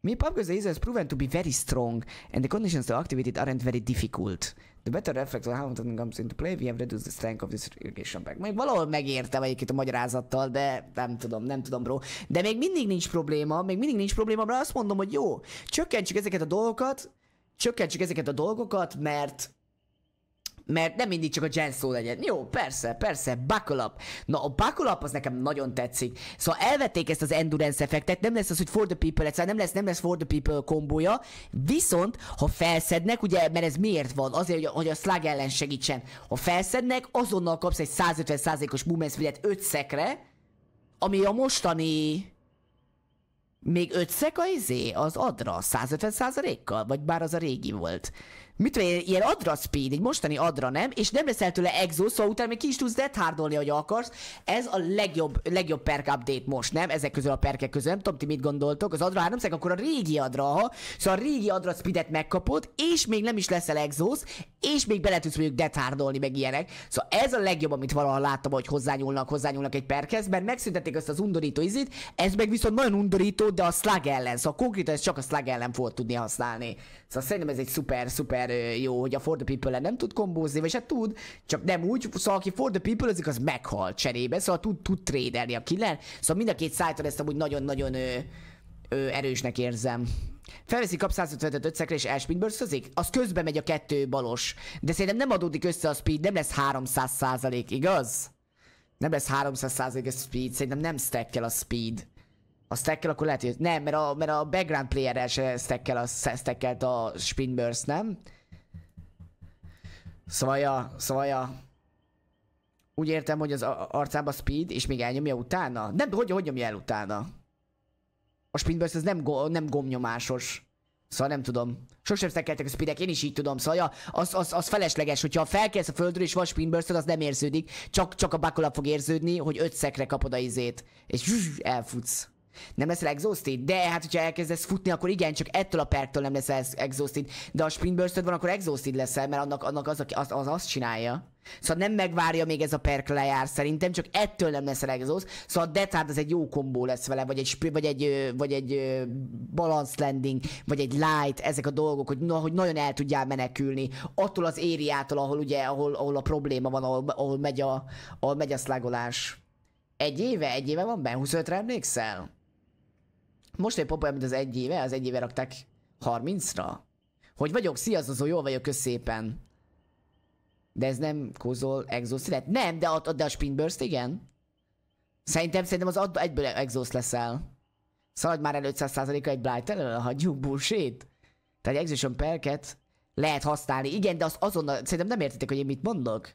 Mi PUBG is proven to be very strong, and the conditions to activate it aren't very difficult. The better reflex of how much comes into play, we have reduced the strength of this irrigation bag. Még valahol megértem egyébként a magyarázattal, de nem tudom, nem tudom, bro. De még mindig nincs probléma, még mindig nincs probléma, mert azt mondom, hogy jó, csökkentsük ezeket a dolgokat, csökkentsük ezeket a dolgokat, mert mert nem mindig csak a Jen szó legyen. Jó, persze, persze, buckle up. Na, a buckle up az nekem nagyon tetszik. Szóval elvették ezt az endurance effektet, nem lesz az, hogy for the people, egyszerűen nem lesz, nem lesz for the people kombója, viszont ha felszednek, ugye, mert ez miért van? Azért, hogy a, hogy a slag ellen segítsen. Ha felszednek, azonnal kapsz egy 150%-os movement speedet 5 szekre, ami a mostani... Még 5 szek a izé, az adra, 150%-kal, vagy bár az a régi volt mit tudom ilyen Adra speed, egy mostani Adra, nem? És nem leszel tőle exo, szóval utána még ki is tudsz dethardolni, hogy akarsz. Ez a legjobb, legjobb perk update most, nem? Ezek közül a perkek közül, nem tudom, ti mit gondoltok. Az Adra 3 akkor a régi Adra, ha? Szóval a régi Adra speedet megkapod, és még nem is leszel exo, és még bele tudsz mondjuk dethardolni, meg ilyenek. Szóval ez a legjobb, amit valaha láttam, hogy hozzányúlnak, hozzányúlnak egy perkhez, mert megszüntették ezt az undorító izit, ez meg viszont nagyon undorító, de a slag ellen, szóval konkrétan ez csak a slag ellen fog tudni használni. Szóval szerintem ez egy szuper, szuper szuper jó, hogy a For the people nem tud kombózni, vagy se tud, csak nem úgy, szóval aki For the people az meghal cserébe, szóval tud, tud trédelni a killer, szóval mind a két szájtól ezt amúgy nagyon-nagyon erősnek érzem. Felveszi, kap 155 ötszekre és elspinburstozik? Az közben megy a kettő balos. De szerintem nem adódik össze a speed, nem lesz 300 százalék, igaz? Nem lesz 300 százalék a speed, szerintem nem stackkel a speed. A stackkel akkor lehet, hogy nem, mert a, mert a background playerrel se stackkel a, stackelt a spinburst, nem? Szóval, szvaja. szóval, Úgy értem, hogy az arcába speed, és még elnyomja utána? Nem, hogy, hogy nyomja el utána? A speedburst ez nem, go nem gomnyomásos. Szóval nem tudom. Sosem szekeltek a speedek, én is így tudom. Szóval ja, az, az, az felesleges, hogyha felkelsz a földről és van speedburst az nem érződik. Csak, csak a buckle fog érződni, hogy öt szekre kapod a izét. És elfutsz. Nem lesz exhausted? De hát, hogyha elkezdesz futni, akkor igen, csak ettől a perktől nem lesz exhausted. De a sprintburstod van, akkor exhausted leszel, mert annak, annak az, az, az, azt csinálja. Szóval nem megvárja még ez a perk lejár szerintem, csak ettől nem lesz exhaust. Szóval a Death Hard az egy jó kombó lesz vele, vagy egy, vagy egy, vagy egy balance landing, vagy egy light, ezek a dolgok, hogy, na, hogy nagyon el tudjál menekülni. Attól az ériától, ahol ugye, ahol, ahol a probléma van, ahol, ahol megy a, ahol megy a szlágolás. Egy éve, egy éve van benne? 25-re emlékszel? most épp olyan, mint az egy éve, az egy éve rakták 30-ra. Hogy vagyok, sziasztok, jól vagyok, kösz szépen. De ez nem kozol exhaust lehet. Nem, de ad, de a spinburst igen. Szerintem, szerintem az egyből exhaust leszel. Szaladj már el 500%-a egy blight elől, hagyjuk bullshit. Tehát egy exhaustion perket lehet használni. Igen, de az azonnal, szerintem nem értitek, hogy én mit mondok.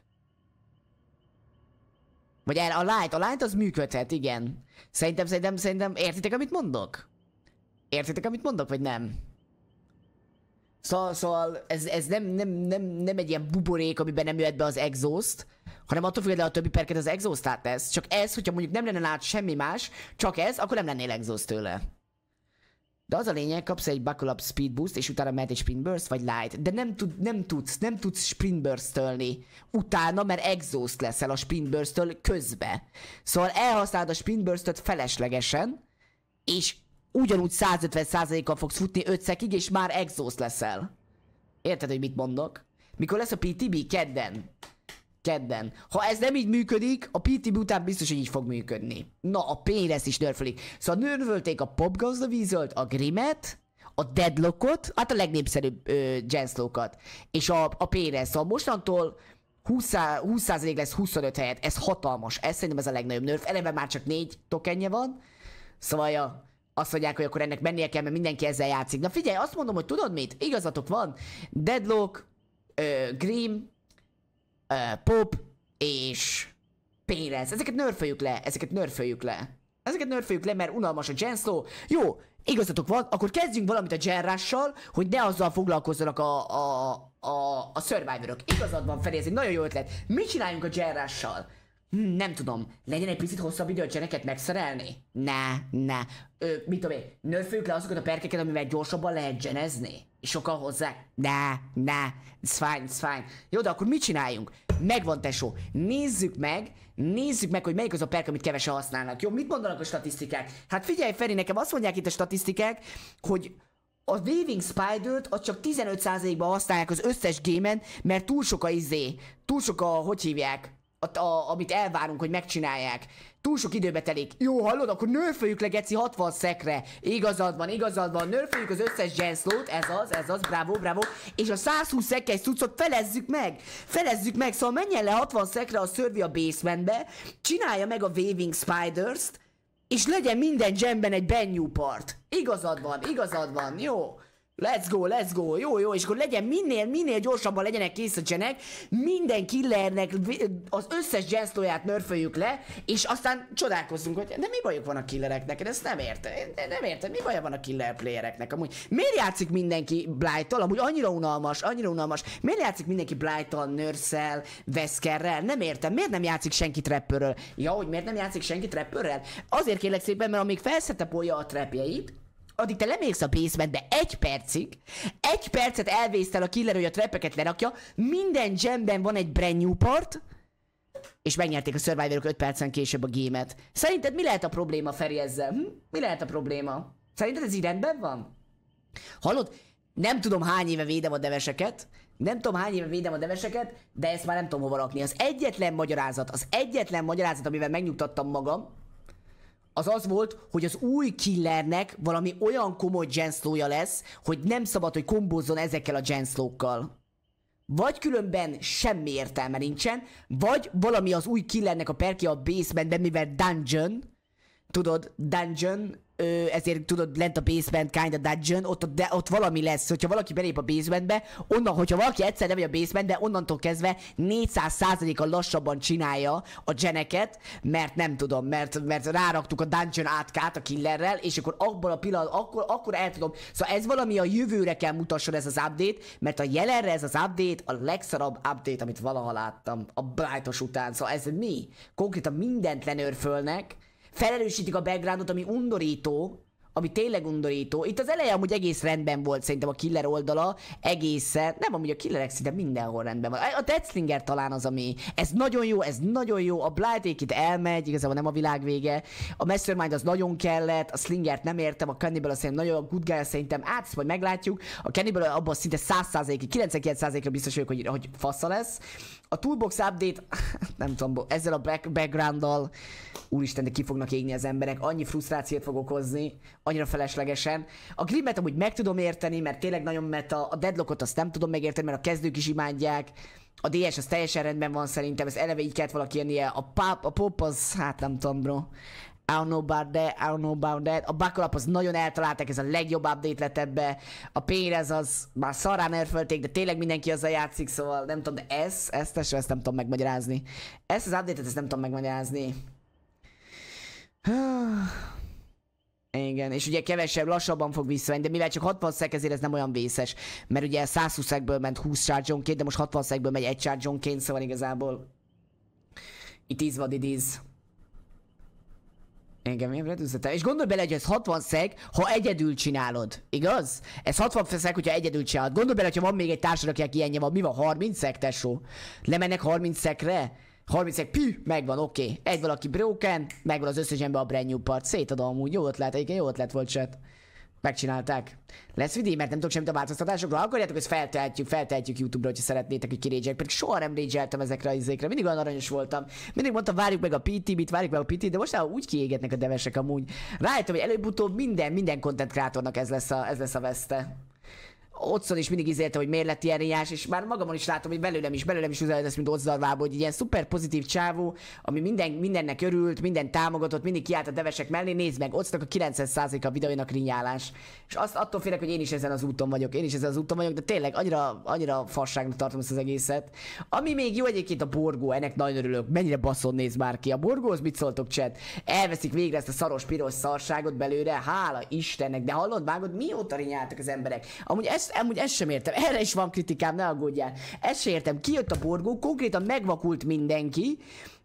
Vagy el, a light, a light az működhet, igen. Szerintem, szerintem, szerintem értitek, amit mondok? Értitek, amit mondok, vagy nem? Szóval, szóval ez, ez nem, nem, nem, nem egy ilyen buborék, amiben nem jöhet be az exhaust, hanem attól függően, a többi perket az exhaust tesz. Csak ez, hogyha mondjuk nem lenne át semmi más, csak ez, akkor nem lennél exhaust tőle. De az a lényeg, kapsz egy buckle up speed boost, és utána mehet egy sprint burst, vagy light. De nem, tud, nem tudsz, nem tudsz sprint burst utána, mert exhaust leszel a sprint burst közbe. Szóval elhasználod a sprint burst feleslegesen, és ugyanúgy 150%-kal fogsz futni 5 szekig, és már exhaust leszel. Érted, hogy mit mondok? Mikor lesz a PTB? Kedden. Kedden. Ha ez nem így működik, a PTB után biztos, hogy így fog működni. Na, a pénz is nörfölik. Szóval nörvölték a vízölt, a grimet, a deadlockot, hát a legnépszerűbb ö, genslókat, és a, a pénz, Szóval mostantól 20%, 20 lesz 25 helyet, ez hatalmas, ez szerintem ez a legnagyobb nörf. eleve már csak 4 tokenje van, szóval ja, azt mondják, hogy akkor ennek mennie kell, mert mindenki ezzel játszik. Na figyelj, azt mondom, hogy tudod mit? Igazatok van. Deadlock, uh, Grim, uh, Pop és Pérez. Ezeket nörföljük le, ezeket nörföljük le. Ezeket nörföljük le, mert unalmas a Genszló. Jó, igazatok van, akkor kezdjünk valamit a Gen hogy ne azzal foglalkozzanak a, a, a, a Survivorok. Igazad van, Feri, ez egy nagyon jó ötlet. Mit csináljunk a Genrással? Hm, nem tudom, legyen egy picit hosszabb idő a cseneket megszerelni? Ne, ne. Ö, mit tudom én, nörfőjük le azokat a perkeket, amivel gyorsabban lehet genezni? És sokan hozzá? Ne, ne, it's fine, it's fine. Jó, de akkor mit csináljunk? Megvan tesó, nézzük meg, nézzük meg, hogy melyik az a perk, amit kevesen használnak. Jó, mit mondanak a statisztikák? Hát figyelj Feri, nekem azt mondják itt a statisztikák, hogy a Waving Spider-t az csak 15%-ban használják az összes gémen, mert túl sok a izé, túl sok a, hogy hívják, a, a, amit elvárunk, hogy megcsinálják. Túl sok időbe telik. Jó, hallod? Akkor nőfőjük le, geci, 60 szekre. Igazad van, igazad van. Nőfőjük az összes genszlót, ez az, ez az, bravo, bravo. És a 120 szekkel cuccot felezzük meg. Felezzük meg, szóval menjen le 60 szekre a szörvi a basementbe, csinálja meg a Waving Spiders-t, és legyen minden gemben egy Benyú part. Igazad van, igazad van, jó. Let's go, let's go, jó, jó, és akkor legyen minél, minél gyorsabban legyenek kész a genek, minden killernek az összes genszlóját nörföljük le, és aztán csodálkozzunk, hogy de mi bajuk van a killereknek, ezt nem értem, nem értem, mi baja van a killer playereknek amúgy. Miért játszik mindenki blight amúgy annyira unalmas, annyira unalmas, miért játszik mindenki Blight-tal, Nörszel, Veszkerrel, nem értem, miért nem játszik senki trappörrel? Ja, hogy miért nem játszik senki trappörrel? Azért kérlek szépen, mert amíg felszetepolja a trapjeit, addig te lemész a basementbe egy percig, egy percet elvésztel a killer, hogy a trepeket lerakja, minden gemben van egy brand new part, és megnyerték a survivorok 5 percen később a gémet. Szerinted mi lehet a probléma, Feri, ezzel? Hm? Mi lehet a probléma? Szerinted ez így rendben van? Hallod? Nem tudom hány éve védem a deveseket, nem tudom hány éve védem a deveseket, de ezt már nem tudom hova rakni. Az egyetlen magyarázat, az egyetlen magyarázat, amivel megnyugtattam magam, az az volt, hogy az új killernek valami olyan komoly genszlója lesz, hogy nem szabad, hogy kombózzon ezekkel a genszlókkal. Vagy különben semmi értelme nincsen, vagy valami az új killernek a perki a basementben, mivel dungeon, tudod, dungeon, ö, ezért tudod, lent a basement, kind a dungeon, ott, a, de, ott valami lesz, hogyha valaki belép a basementbe, onnan, hogyha valaki egyszer nem a basementbe, onnantól kezdve 400%-a lassabban csinálja a geneket, mert nem tudom, mert, mert ráraktuk a dungeon átkát a killerrel, és akkor abban a pillanat, akkor, akkor el tudom. Szóval ez valami a jövőre kell mutasson ez az update, mert a jelenre ez az update a legszarabb update, amit valaha láttam a brightos után. Szóval ez mi? Konkrétan mindent lenőrfölnek, felerősítik a backgroundot, ami undorító, ami tényleg undorító. Itt az eleje amúgy egész rendben volt szerintem a killer oldala, egészen, nem amúgy a killerek szinte mindenhol rendben van. A tetslinger talán az, ami, ez nagyon jó, ez nagyon jó, a Blighték itt elmegy, igazából nem a világ vége, a Mastermind az nagyon kellett, a Slingert nem értem, a Cannibal az szerintem nagyon, a Good Guy szerintem, át majd meglátjuk, a Cannibal abban szinte 100%-ig, 99%-ra biztos vagyok, hogy, hogy fasza lesz, a Toolbox update, nem tudom, ezzel a back backgrounddal, úristen, de ki fognak égni az emberek, annyi frusztrációt fog okozni, annyira feleslegesen. A Grimmet amúgy meg tudom érteni, mert tényleg nagyon meta, a Deadlockot azt nem tudom megérteni, mert a kezdők is imádják, a DS az teljesen rendben van szerintem, ez eleve így kellett valaki jönnie, a pop, a pop az, hát nem tudom bro. I don't know about that, I don't know about that. A buckle up az nagyon eltalálták, ez a legjobb update lett ebbe. A Pérez az már szarán elfölték, de tényleg mindenki azzal játszik, szóval nem tudom, de ez, ezt tesó, ezt nem tudom megmagyarázni. Ezt az update-et, ezt nem tudom megmagyarázni. Igen, és ugye kevesebb, lassabban fog visszavenni, de mivel csak 60 szek, ezért ez nem olyan vészes. Mert ugye 120 szekből ment 20 charge de most 60 szekből megy egy charge szóval igazából... It is what it is. Engem ébred üzlete. És gondolj bele, hogy ez 60 szeg, ha egyedül csinálod. Igaz? Ez 60 szeg, hogyha egyedül csinálod. Gondolj bele, hogyha van még egy társad, aki ilyenje van. Mi van? 30 szeg, tesó? Lemennek 30 szekre? 30 szeg, pü megvan, oké. Okay. Egy valaki broken, megvan az összes ember a brand new part. Szétadom amúgy. Jó ötlet, egyébként jó ötlet volt sőt. Megcsinálták. Lesz videó, mert nem tudok semmit a változtatásokról. Akarjátok, ezt feltehetjük, feltehetjük YouTube-ra, hogyha szeretnétek, hogy kirégyek. Pedig soha nem régyeltem ezekre a izékre. Mindig olyan aranyos voltam. Mindig mondtam, várjuk meg a PT-bit, várjuk meg a PT, de most úgy kiégetnek a devesek amúgy. Rájöttem, hogy előbb-utóbb minden, minden content kreatornak ez lesz a, ez lesz a veszte. Otszon is mindig ízélte, hogy miért lett ilyen riás, és már magamon is látom, hogy belőlem is, belőlem is ez, mint Ozzarvába, hogy ilyen szuper pozitív csávó, ami minden, mindennek örült, minden támogatott, mindig kiállt a devesek mellé, nézd meg, Otznak a 90%-a videóinak rinyálás. És azt attól félek, hogy én is ezen az úton vagyok, én is ezen az úton vagyok, de tényleg annyira, annyira fasságnak tartom ezt az egészet. Ami még jó egyébként a borgó, ennek nagyon örülök, mennyire baszon néz már ki. A borgóhoz mit szóltok, chat? Elveszik végre ezt a szaros piros szarságot belőle, hála Istennek, de hallod, vágod, mióta rinyáltak az emberek? Amúgy ez ezt, amúgy ezt sem értem, erre is van kritikám, ne aggódjál. Ezt sem értem, kijött a borgó, konkrétan megvakult mindenki,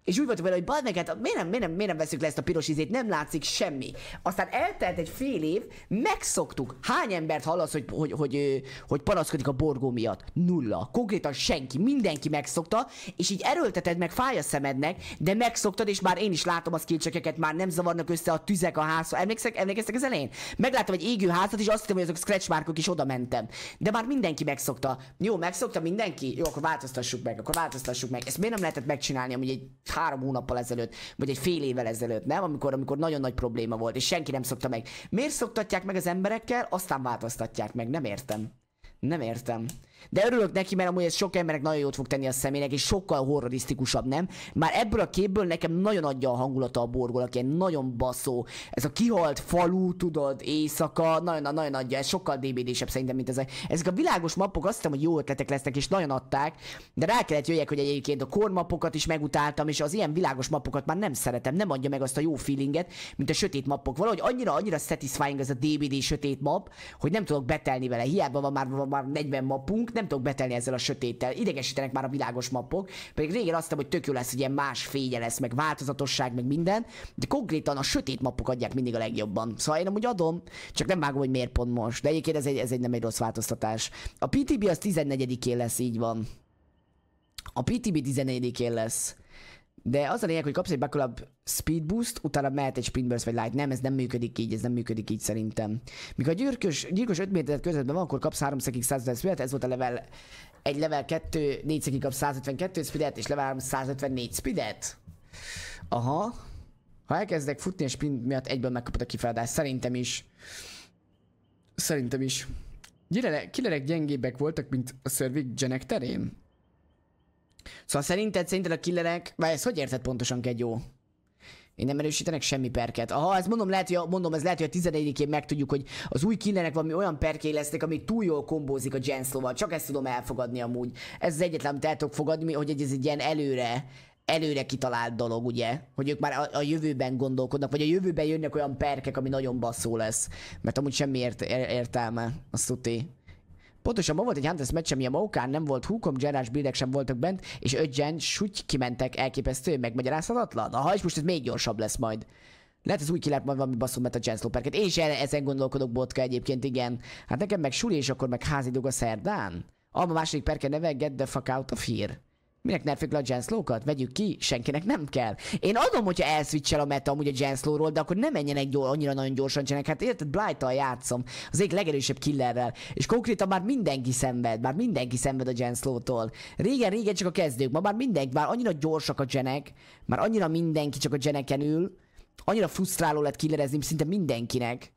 és úgy volt, vele, hogy bad meg, hát miért nem, miért, nem, miért nem veszük le ezt a piros ízét, nem látszik semmi. Aztán eltelt egy fél év, megszoktuk. Hány embert hallasz, hogy, hogy, hogy, hogy panaszkodik a borgó miatt? Nulla. Konkrétan senki, mindenki megszokta, és így erőlteted meg, fáj a szemednek, de megszoktad, és már én is látom az kilcsekeket, már nem zavarnak össze a tüzek a házba. Emlékszek, emlékeztek az elején? Megláttam egy égő házat, és azt hittem, hogy azok scratch márkok is oda mentem. De már mindenki megszokta. Jó, megszokta mindenki? Jó, akkor változtassuk meg, akkor változtassuk meg. Ezt miért nem lehetett megcsinálni, amúgy egy három hónappal ezelőtt, vagy egy fél évvel ezelőtt, nem? Amikor, amikor nagyon nagy probléma volt, és senki nem szokta meg. Miért szoktatják meg az emberekkel, aztán változtatják meg? Nem értem. Nem értem. De örülök neki, mert amúgy ez sok emberek nagyon jót fog tenni a személynek, és sokkal horrorisztikusabb, nem? Már ebből a képből nekem nagyon adja a hangulata a borgol, aki nagyon baszó. Ez a kihalt falu, tudod, éjszaka, nagyon, nagyon adja, ez sokkal DBD-sebb szerintem, mint ezek. Ezek a világos mappok azt hiszem, hogy jó ötletek lesznek, és nagyon adták, de rá kellett jöjjek, hogy egyébként a kormapokat is megutáltam, és az ilyen világos mappokat már nem szeretem, nem adja meg azt a jó feelinget, mint a sötét mappok. Valahogy annyira, annyira satisfying ez a DBD sötét map, hogy nem tudok betelni vele. Hiába van már, van már 40 mapunk nem tudok betelni ezzel a sötéttel. Idegesítenek már a világos mappok, pedig régen azt hiszem, hogy tök jó lesz, hogy ilyen más fénye lesz, meg változatosság, meg minden, de konkrétan a sötét mappok adják mindig a legjobban. Szóval én amúgy adom, csak nem vágom, hogy miért pont most. De egyébként ez egy, ez egy nem egy rossz változtatás. A PTB az 14-én lesz, így van. A PTB 14-én lesz. De az a lényeg, hogy kapsz egy up speed boost, utána mehet egy speed burst vagy light. Nem, ez nem működik így, ez nem működik így szerintem. Mikor a gyilkos, gyilkos 5 méteret közvetben van, akkor kapsz 3 szekig 150 speedet, ez volt a level egy level 2, 4 szekig kapsz 152 speedet, és level 3 154 speedet. Aha. Ha elkezdek futni és sprint miatt egyből megkapod a kifeladást, szerintem is. Szerintem is. Gyilelek, gyengébbek voltak, mint a Servic Genek terén? Szóval szerinted, szerinted a killerek... vagy ezt hogy érted pontosan, Kegyó? Én nem erősítenek semmi perket. Aha, ezt mondom, lehet, hogy a, mondom, ez lehet, hogy a 14-én megtudjuk, hogy az új killerek valami olyan perké lesznek, ami túl jól kombózik a Jenszlóval. Csak ezt tudom elfogadni amúgy. Ez az egyetlen, amit el tudok fogadni, hogy ez egy ilyen előre előre kitalált dolog, ugye? Hogy ők már a, a jövőben gondolkodnak, vagy a jövőben jönnek olyan perkek, ami nagyon basszó lesz. Mert amúgy semmi ért, értelme, azt tudti ma volt egy Hunters meccs, ami a Maukán nem volt húkom, Gerrás Bildek sem voltak bent, és ötgen súgy kimentek elképesztő, megmagyarázhatatlan. Aha, és most ez még gyorsabb lesz majd. Lehet ez úgy ki lehet majd valami basszom, mert a Jens Loperket. És ezen gondolkodok, Botka egyébként, igen. Hát nekem meg suli, és akkor meg házidog a szerdán. Alma második perke neve, get the fuck out of here. Minek nerfik le a Genslókat? Vegyük ki, senkinek nem kell. Én adom, hogyha elszvicsel a meta amúgy a Genslóról, de akkor ne menjenek gyó, annyira nagyon gyorsan csinálják. Hát érted, blight játszom, az egyik legerősebb killerrel. És konkrétan már mindenki szenved, már mindenki szenved a Genslótól. Régen, régen csak a kezdők, ma már mindenki, már annyira gyorsak a genek, már annyira mindenki csak a geneken ül, annyira frusztráló lett killerezni szinte mindenkinek.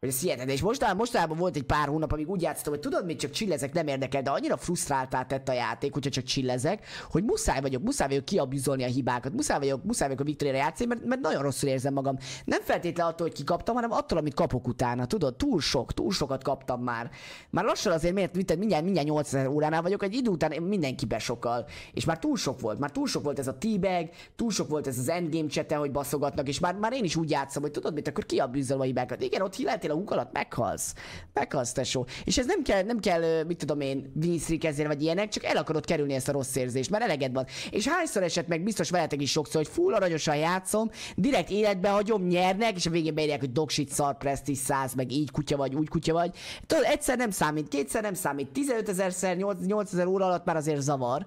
Hogy ez hihetetlen. És mostanában, mostanában volt egy pár hónap, amíg úgy játszottam, hogy tudod, mit csak csillezek, nem érdekel, de annyira frusztráltá tett a játék, hogyha csak csillezek, hogy muszáj vagyok, muszáj vagyok kiabizolni a hibákat, muszáj vagyok, muszáj vagyok a Viktorére játszani, mert, mert nagyon rosszul érzem magam. Nem feltétlenül attól, hogy kikaptam, hanem attól, amit kapok utána. Tudod, túl sok, túl sokat kaptam már. Már lassan azért, mert mindjárt, mindjárt, mindjárt 8000 óránál vagyok, egy idő után mindenki besokkal. És már túl sok volt, már túl sok volt ez a T-bag, túl sok volt ez az endgame csete, hogy baszogatnak, és már, már én is úgy játszom, hogy tudod mit, akkor kiabizolom a hibákat. Igen, ott lehet a húk alatt, meghalsz. Meghalsz, tesó. És ez nem kell, nem kell, mit tudom én, vízrik ezért vagy ilyenek, csak el akarod kerülni ezt a rossz érzést, mert eleged van. És hányszor esett meg, biztos veletek is sokszor, hogy full aranyosan játszom, direkt életbe hagyom, nyernek, és a végén beírják, hogy dogshit szar, presztis száz, meg így kutya vagy, úgy kutya vagy. Tudod, egyszer nem számít, kétszer nem számít, 15 ezerszer, 8 ezer óra alatt már azért zavar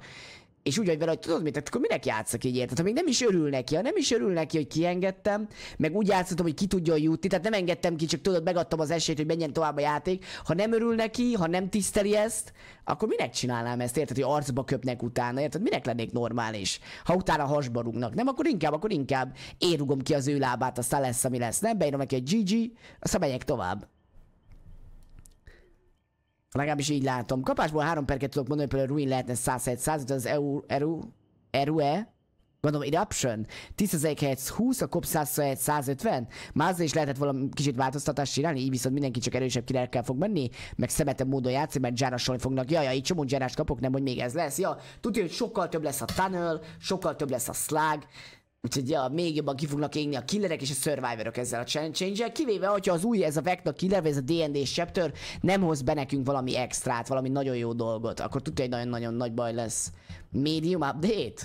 és úgy vagy vele, hogy tudod mit, tehát akkor minek játszok így érted? Ha még nem is örül neki, ha nem is örül neki, hogy kiengedtem, meg úgy játszottam, hogy ki tudjon jutni, tehát nem engedtem ki, csak tudod, megadtam az esélyt, hogy menjen tovább a játék. Ha nem örül neki, ha nem tiszteli ezt, akkor minek csinálnám ezt, érted, hogy arcba köpnek utána, érted, minek lennék normális, ha utána hasba rúgnak, nem, akkor inkább, akkor inkább érugom ki az ő lábát, aztán lesz, ami lesz, nem, beírom neki egy GG, aztán megyek tovább. Legalábbis így látom. Kapásból 3 perket tudok mondani, például Ruin lehetne 107, 100, az EU, EU, e, e gondolom Eruption, 10 helyett 20, a COP 107, 150, már azért is lehetett valami kicsit változtatást csinálni, így viszont mindenki csak erősebb királykel fog menni, meg szemetebb módon játszik, mert gyárasolni fognak, jaj, ja, így csomó gyárást kapok, nem, hogy még ez lesz, ja, tudja, hogy sokkal több lesz a tunnel, sokkal több lesz a slag, Úgyhogy ja, még jobban ki fognak égni a killerek és a survivorok ezzel a challenge change kivéve, hogyha az új, ez a Vecna killer, ez a D&D chapter nem hoz be nekünk valami extrát, valami nagyon jó dolgot, akkor tudja, hogy nagyon-nagyon nagy baj lesz. Medium update?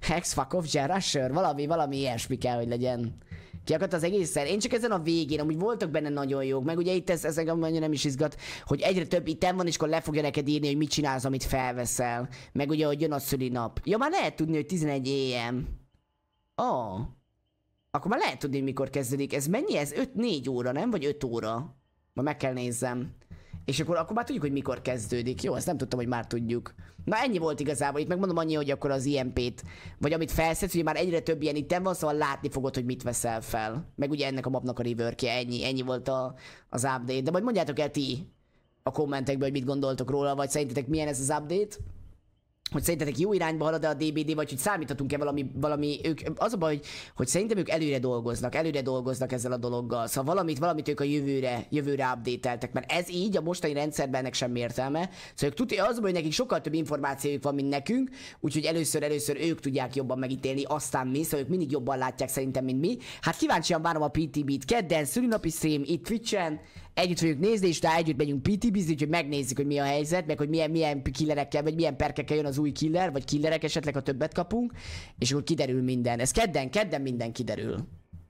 Hex fuck off Jen Rusher? Valami, valami ilyesmi kell, hogy legyen. Ki akadt az egészen? Én csak ezen a végén, amúgy voltak benne nagyon jók, meg ugye itt ez, ez engem annyira nem is izgat, hogy egyre több item van, és akkor le fogja neked írni, hogy mit csinálsz, amit felveszel. Meg ugye, hogy jön a szülinap. Ja, már lehet tudni, hogy 11 éjjel. Oh. Akkor már lehet tudni, mikor kezdődik. Ez mennyi? Ez 5-4 óra, nem? Vagy 5 óra? Ma meg kell nézzem. És akkor, akkor már tudjuk, hogy mikor kezdődik. Jó, ezt nem tudtam, hogy már tudjuk. Na ennyi volt igazából. Itt megmondom annyi, hogy akkor az IMP-t, vagy amit felszedsz, hogy már egyre több ilyen itt van, szóval látni fogod, hogy mit veszel fel. Meg ugye ennek a mapnak a reworkje, ennyi, ennyi volt a, az update. De majd mondjátok el ti a kommentekben, hogy mit gondoltok róla, vagy szerintetek milyen ez az update hogy szerintetek jó irányba halad a DBD, vagy hogy számíthatunk-e valami, valami ők, az a baj, hogy, hogy szerintem ők előre dolgoznak, előre dolgoznak ezzel a dologgal, szóval valamit, valamit ők a jövőre, jövőre updateltek, mert ez így a mostani rendszerben ennek sem értelme, szóval ők tudja, az a baj, hogy nekik sokkal több információjuk van, mint nekünk, úgyhogy először, először ők tudják jobban megítélni, aztán mi, szóval ők mindig jobban látják szerintem, mint mi. Hát kíváncsian várom a PTB-t, kedden, szülinapi stream, itt Twitch-en, együtt fogjuk nézni, és utána együtt megyünk Piti bizni, hogy megnézzük, hogy mi a helyzet, meg hogy milyen, milyen killerekkel, vagy milyen perkekkel jön az új killer, vagy killerek esetleg, ha többet kapunk, és akkor kiderül minden. Ez kedden, kedden minden kiderül.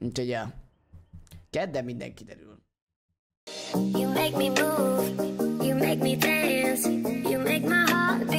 Úgyhogy, ja. Kedden minden kiderül. You make me move, you make me dance, you make my heart